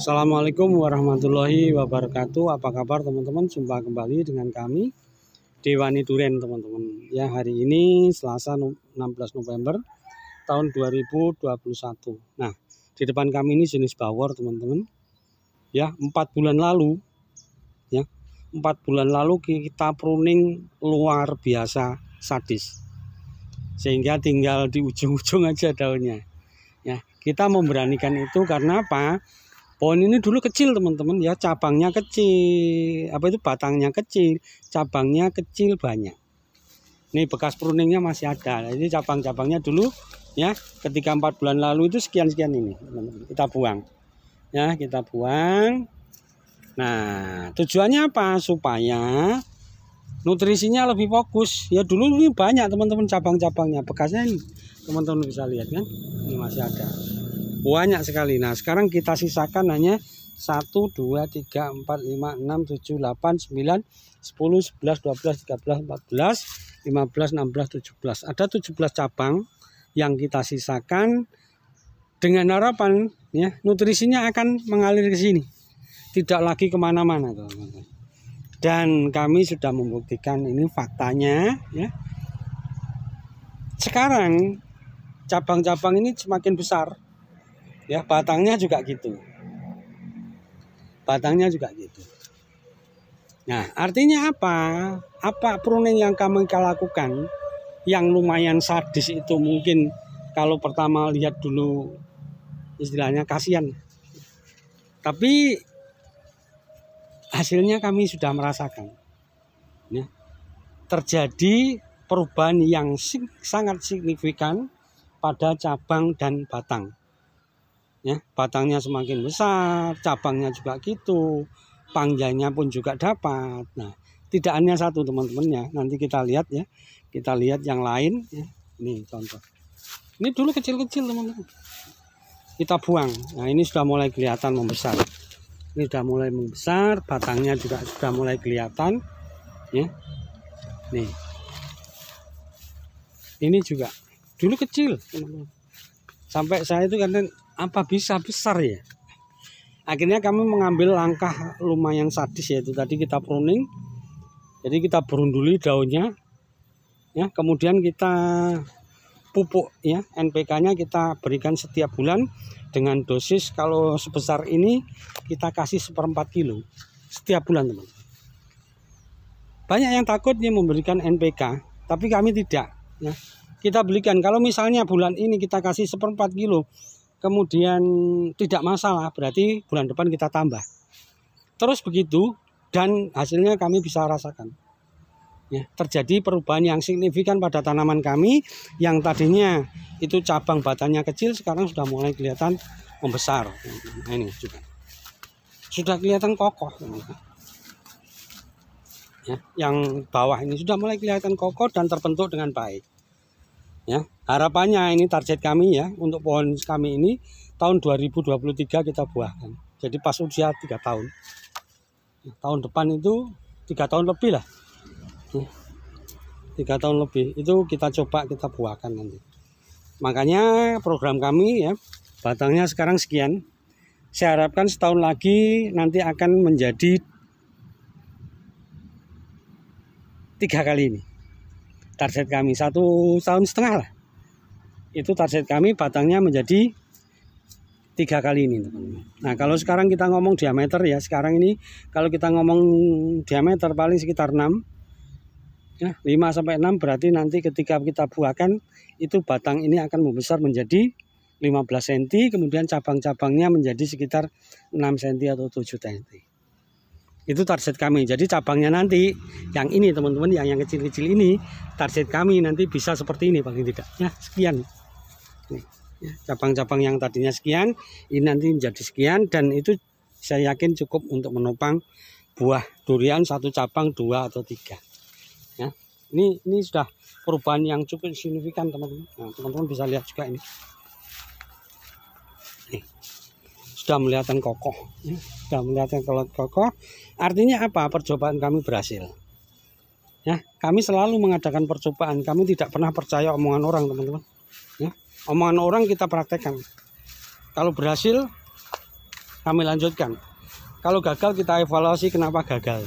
Assalamualaikum warahmatullahi wabarakatuh. Apa kabar teman-teman? Jumpa kembali dengan kami Dewani Duren teman-teman. Ya hari ini Selasa 16 November tahun 2021. Nah di depan kami ini jenis bawor teman-teman. Ya empat bulan lalu, ya empat bulan lalu kita pruning luar biasa sadis, sehingga tinggal di ujung-ujung aja daunnya. Ya kita memberanikan itu karena apa? pohon ini dulu kecil teman-teman ya cabangnya kecil apa itu batangnya kecil cabangnya kecil banyak ini bekas pruningnya masih ada ini cabang-cabangnya dulu ya ketika empat bulan lalu itu sekian-sekian ini kita buang ya kita buang nah tujuannya apa supaya nutrisinya lebih fokus ya dulu ini banyak teman-teman cabang-cabangnya bekasnya ini teman-teman bisa lihat kan ini masih ada banyak sekali nah sekarang kita sisakan hanya 1 2 3 4 5 6 7 8 9 10 11 12 13 14 15 16 17 ada 17 cabang yang kita sisakan dengan harapan ya nutrisinya akan mengalir ke sini tidak lagi kemana-mana teman-teman dan kami sudah membuktikan ini faktanya ya sekarang cabang-cabang ini semakin besar ya batangnya juga gitu batangnya juga gitu nah artinya apa apa pruning yang kami lakukan yang lumayan sadis itu mungkin kalau pertama lihat dulu istilahnya kasihan tapi hasilnya kami sudah merasakan ya. terjadi perubahan yang sangat signifikan pada cabang dan batang ya batangnya semakin besar cabangnya juga gitu panjangnya pun juga dapat nah tidak hanya satu teman-teman ya nanti kita lihat ya kita lihat yang lain ya ini contoh ini dulu kecil-kecil teman-teman kita buang nah ini sudah mulai kelihatan membesar ini sudah mulai membesar batangnya juga sudah mulai kelihatan ya nih ini juga dulu kecil teman-teman sampai saya itu kan apa bisa besar ya akhirnya kami mengambil langkah lumayan sadis yaitu tadi kita pruning jadi kita berunduli daunnya ya kemudian kita pupuk ya NPK-nya kita berikan setiap bulan dengan dosis kalau sebesar ini kita kasih seperempat kilo setiap bulan teman banyak yang takutnya memberikan NPK tapi kami tidak ya kita belikan kalau misalnya bulan ini kita kasih seperempat kilo kemudian tidak masalah, berarti bulan depan kita tambah. Terus begitu dan hasilnya kami bisa rasakan. Ya, terjadi perubahan yang signifikan pada tanaman kami yang tadinya itu cabang batangnya kecil sekarang sudah mulai kelihatan membesar. Nah, ini juga sudah kelihatan kokoh. Ya, yang bawah ini sudah mulai kelihatan kokoh dan terbentuk dengan baik ya harapannya ini target kami ya untuk pohon kami ini tahun 2023 kita buahkan jadi pas usia tiga tahun tahun depan itu tiga tahun lebih lah ya. tiga tahun lebih itu kita coba kita buahkan nanti makanya program kami ya batangnya sekarang sekian saya harapkan setahun lagi nanti akan menjadi tiga kali ini target kami satu tahun setengah lah itu target kami batangnya menjadi tiga kali ini teman-teman nah kalau sekarang kita ngomong diameter ya sekarang ini kalau kita ngomong diameter paling sekitar 6 ya, 5 sampai 6 berarti nanti ketika kita buahkan itu batang ini akan membesar menjadi 15 cm kemudian cabang-cabangnya menjadi sekitar 6 cm atau 7 cm itu target kami jadi cabangnya nanti yang ini teman-teman yang yang kecil-kecil ini target kami nanti bisa seperti ini paling tidak ya sekian ya, cabang-cabang yang tadinya sekian ini nanti menjadi sekian dan itu saya yakin cukup untuk menopang buah durian satu cabang dua atau tiga ya ini ini sudah perubahan yang cukup signifikan teman-teman nah, teman-teman bisa lihat juga ini sudah melihatkan kokoh ya. sudah melihatkan kelot kokoh artinya apa percobaan kami berhasil ya kami selalu mengadakan percobaan kami tidak pernah percaya omongan orang teman-teman ya omongan orang kita praktekkan kalau berhasil kami lanjutkan kalau gagal kita evaluasi kenapa gagal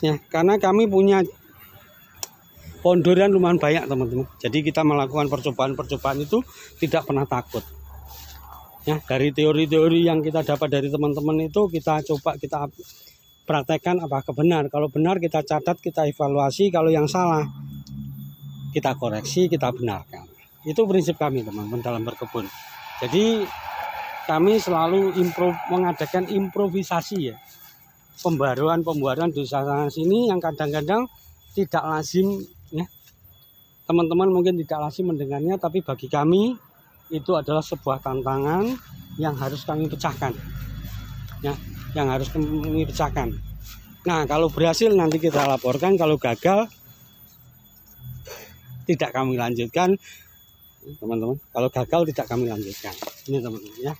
ya karena kami punya pondoran lumayan banyak teman-teman jadi kita melakukan percobaan-percobaan itu tidak pernah takut ya dari teori-teori yang kita dapat dari teman-teman itu kita coba kita praktekkan apa kebenar kalau benar kita catat kita evaluasi kalau yang salah kita koreksi kita benarkan itu prinsip kami teman-teman dalam berkebun jadi kami selalu impro mengadakan improvisasi ya pembaruan-pembaruan di sana sini yang kadang-kadang tidak lazim ya teman-teman mungkin tidak lazim mendengarnya tapi bagi kami itu adalah sebuah tantangan yang harus kami pecahkan ya yang harus kami pecahkan nah kalau berhasil nanti kita laporkan kalau gagal tidak kami lanjutkan teman-teman kalau gagal tidak kami lanjutkan ini teman-teman ya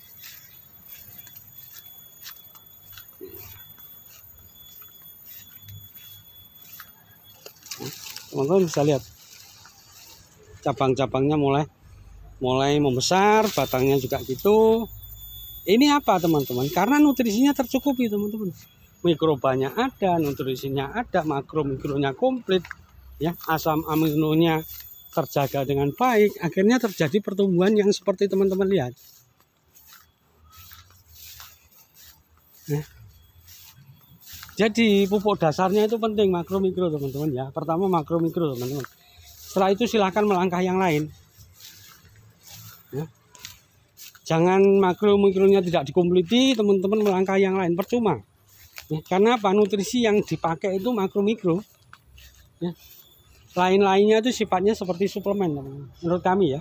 teman-teman bisa lihat cabang-cabangnya mulai mulai membesar batangnya juga gitu ini apa teman-teman karena nutrisinya tercukupi teman-teman mikrobanya ada nutrisinya ada makro mikronya komplit ya asam aminonya terjaga dengan baik akhirnya terjadi pertumbuhan yang seperti teman-teman lihat nah. jadi pupuk dasarnya itu penting makro mikro teman-teman ya pertama makro mikro teman-teman setelah itu silahkan melangkah yang lain Ya. jangan makro mikronya tidak dikompliti teman-teman melangkah yang lain percuma ya, karena apa nutrisi yang dipakai itu makro mikro ya. lain-lainnya itu sifatnya seperti suplemen teman. menurut kami ya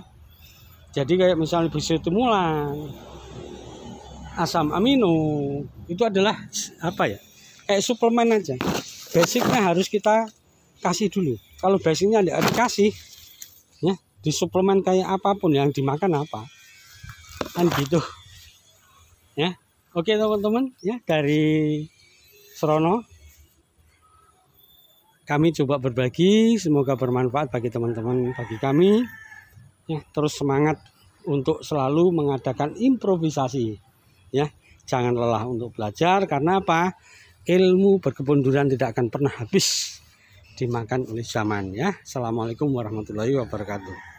jadi kayak misalnya bisa bisitimulan asam amino itu adalah apa ya kayak suplemen aja basicnya harus kita kasih dulu kalau basicnya tidak dikasih di suplemen kayak apapun yang dimakan apa kan gitu ya oke teman-teman ya dari Serono kami coba berbagi semoga bermanfaat bagi teman-teman bagi kami ya terus semangat untuk selalu mengadakan improvisasi ya jangan lelah untuk belajar karena apa ilmu berkebun durian tidak akan pernah habis dimakan oleh zaman ya. Assalamualaikum warahmatullahi wabarakatuh.